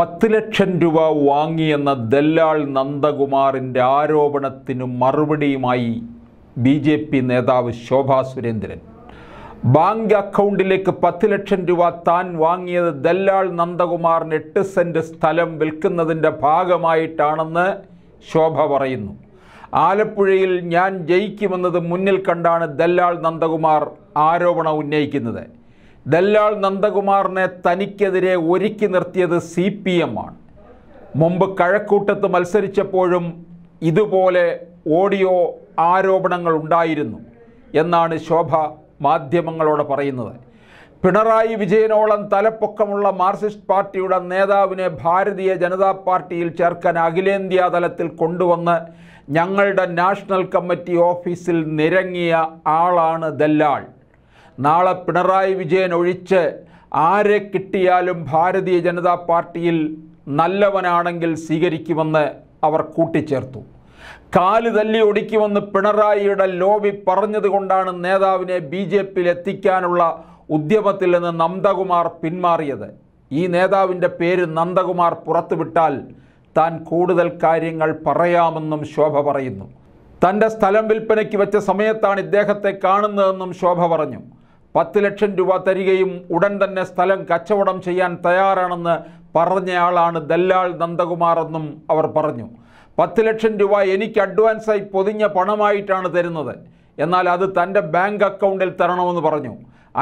പത്ത് ലക്ഷം രൂപ വാങ്ങിയെന്ന ദല്ലാൾ നന്ദകുമാറിൻ്റെ ആരോപണത്തിനു മറുപടിയുമായി ബി ജെ പി നേതാവ് ശോഭാ സുരേന്ദ്രൻ ബാങ്ക് അക്കൗണ്ടിലേക്ക് പത്ത് ലക്ഷം രൂപ താൻ വാങ്ങിയത് ദല്ലാൾ നന്ദകുമാറിന് എട്ട് സെൻറ്റ് സ്ഥലം വിൽക്കുന്നതിൻ്റെ ഭാഗമായിട്ടാണെന്ന് ശോഭ പറയുന്നു ആലപ്പുഴയിൽ ഞാൻ ജയിക്കുമെന്നത് മുന്നിൽ കണ്ടാണ് ദല്ലാൾ നന്ദകുമാർ ആരോപണം ഉന്നയിക്കുന്നത് ദല്ലാൾ നന്ദകുമാറിനെ തനിക്കെതിരെ ഒരുക്കി നിർത്തിയത് സി പി എം ആണ് മുമ്പ് കഴക്കൂട്ടത്ത് മത്സരിച്ചപ്പോഴും ഇതുപോലെ ഓഡിയോ ആരോപണങ്ങൾ ഉണ്ടായിരുന്നു എന്നാണ് ശോഭ മാധ്യമങ്ങളോട് പറയുന്നത് പിണറായി വിജയനോളം തലപ്പൊക്കമുള്ള മാർക്സിസ്റ്റ് പാർട്ടിയുടെ നേതാവിനെ ഭാരതീയ ജനതാ പാർട്ടിയിൽ ചേർക്കാൻ അഖിലേന്ത്യാ തലത്തിൽ കൊണ്ടുവന്ന് ഞങ്ങളുടെ നാഷണൽ കമ്മിറ്റി ഓഫീസിൽ നിരങ്ങിയ ആളാണ് ദല്ലാൾ നാളെ പിണറായി വിജയൻ ഒഴിച്ച് ആരെ കിട്ടിയാലും ഭാരതീയ ജനതാ പാർട്ടിയിൽ നല്ലവനാണെങ്കിൽ സ്വീകരിക്കുമെന്ന് അവർ കൂട്ടിച്ചേർത്തു കാല് തല്ലി ഒടിക്കുമെന്ന് പിണറായിയുടെ ലോബി പറഞ്ഞതുകൊണ്ടാണ് നേതാവിനെ ബി ജെ പിയിൽ എത്തിക്കാനുള്ള ഉദ്യമത്തിൽ നിന്ന് നന്ദകുമാർ പിന്മാറിയത് ഈ നേതാവിൻ്റെ പേര് നന്ദകുമാർ പുറത്തുവിട്ടാൽ താൻ കൂടുതൽ കാര്യങ്ങൾ പറയാമെന്നും ശോഭ പറയുന്നു തൻ്റെ സ്ഥലം വിൽപ്പനയ്ക്ക് വെച്ച സമയത്താണ് ഇദ്ദേഹത്തെ കാണുന്നതെന്നും ശോഭ പറഞ്ഞു പത്ത് ലക്ഷം രൂപ തരികയും ഉടൻ തന്നെ സ്ഥലം കച്ചവടം ചെയ്യാൻ തയ്യാറാണെന്ന് പറഞ്ഞയാളാണ് ദല്ലാൾ നന്ദകുമാർ എന്നും അവർ പറഞ്ഞു പത്ത് ലക്ഷം രൂപ എനിക്ക് അഡ്വാൻസായി പൊതിഞ്ഞ പണമായിട്ടാണ് തരുന്നത് എന്നാൽ അത് തൻ്റെ ബാങ്ക് അക്കൗണ്ടിൽ തരണമെന്ന് പറഞ്ഞു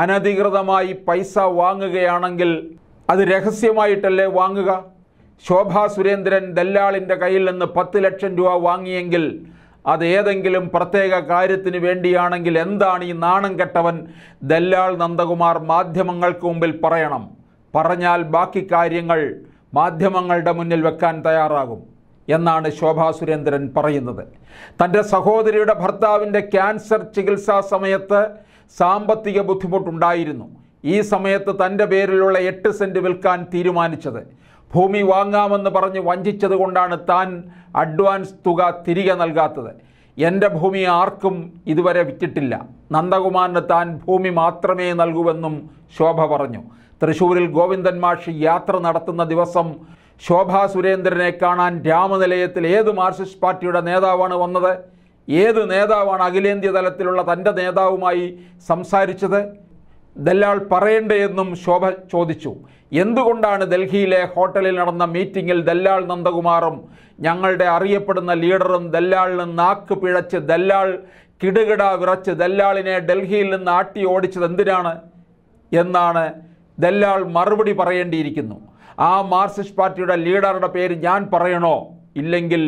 അനധികൃതമായി പൈസ വാങ്ങുകയാണെങ്കിൽ അത് രഹസ്യമായിട്ടല്ലേ വാങ്ങുക ശോഭാ സുരേന്ദ്രൻ ദല്ലാളിൻ്റെ കയ്യിൽ നിന്ന് പത്ത് ലക്ഷം രൂപ വാങ്ങിയെങ്കിൽ അത് ഏതെങ്കിലും പ്രത്യേക കാര്യത്തിന് വേണ്ടിയാണെങ്കിൽ എന്താണ് ഈ നാണം കെട്ടവൻ ദല്ലാൾ നന്ദകുമാർ മാധ്യമങ്ങൾക്ക് മുമ്പിൽ പറയണം പറഞ്ഞാൽ ബാക്കി കാര്യങ്ങൾ മാധ്യമങ്ങളുടെ മുന്നിൽ വെക്കാൻ തയ്യാറാകും എന്നാണ് ശോഭാ സുരേന്ദ്രൻ പറയുന്നത് തൻ്റെ സഹോദരിയുടെ ഭർത്താവിൻ്റെ ക്യാൻസർ ചികിത്സാ സമയത്ത് സാമ്പത്തിക ബുദ്ധിമുട്ടുണ്ടായിരുന്നു ഈ സമയത്ത് തൻ്റെ പേരിലുള്ള എട്ട് സെൻറ്റ് വിൽക്കാൻ തീരുമാനിച്ചത് ഭൂമി വാങ്ങാമെന്ന് പറഞ്ഞ് വഞ്ചിച്ചത് കൊണ്ടാണ് താൻ അഡ്വാൻസ് തുക തിരികെ നൽകാത്തത് എൻ്റെ ഭൂമി ആർക്കും ഇതുവരെ വിറ്റിട്ടില്ല നന്ദകുമാറിന് താൻ ഭൂമി മാത്രമേ നൽകൂവെന്നും ശോഭ പറഞ്ഞു തൃശ്ശൂരിൽ ഗോവിന്ദൻ മാഷ് യാത്ര നടത്തുന്ന ദിവസം ശോഭാ സുരേന്ദ്രനെ കാണാൻ രാമനിലയത്തിൽ ഏത് മാർസിസ്റ്റ് പാർട്ടിയുടെ നേതാവാണ് വന്നത് ഏത് നേതാവാണ് അഖിലേന്ത്യ തലത്തിലുള്ള തൻ്റെ നേതാവുമായി സംസാരിച്ചത് ദല്ലാൾ പറയണ്ടേയെന്നും ശോഭ ചോദിച്ചു എന്തുകൊണ്ടാണ് ഡൽഹിയിലെ ഹോട്ടലിൽ നടന്ന മീറ്റിംഗിൽ ദല്ലാൾ നന്ദകുമാറും ഞങ്ങളുടെ അറിയപ്പെടുന്ന ലീഡറും ദല്ലാളിന് നാക്ക് പിഴച്ച് ദല്ലാൾ കിടുകിട വിറച്ച് ദല്ലാളിനെ ഡൽഹിയിൽ നിന്ന് ആട്ടി ഓടിച്ചത് എന്തിനാണ് എന്നാണ് ദല്ലാൾ മറുപടി പറയേണ്ടിയിരിക്കുന്നു ആ മാർസിസ്റ്റ് പാർട്ടിയുടെ ലീഡറുടെ പേര് ഞാൻ പറയണോ ഇല്ലെങ്കിൽ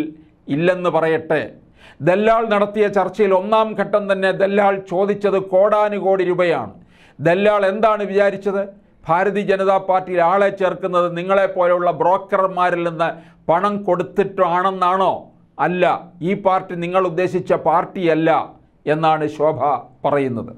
ഇല്ലെന്ന് പറയട്ടെ ദല്ലാൾ നടത്തിയ ചർച്ചയിൽ ഒന്നാം ഘട്ടം തന്നെ ദല്ലാൾ ചോദിച്ചത് കോടാനുകോടി രൂപയാണ് ദല്ലാൾ എന്താണ് വിചാരിച്ചത് ഭാരതീയ ജനതാ പാർട്ടിയിൽ ആളെ ചേർക്കുന്നത് നിങ്ങളെപ്പോലെയുള്ള ബ്രോക്കർമാരിൽ നിന്ന് പണം കൊടുത്തിട്ടാണെന്നാണോ അല്ല ഈ പാർട്ടി നിങ്ങൾ ഉദ്ദേശിച്ച പാർട്ടിയല്ല എന്നാണ് ശോഭ പറയുന്നത്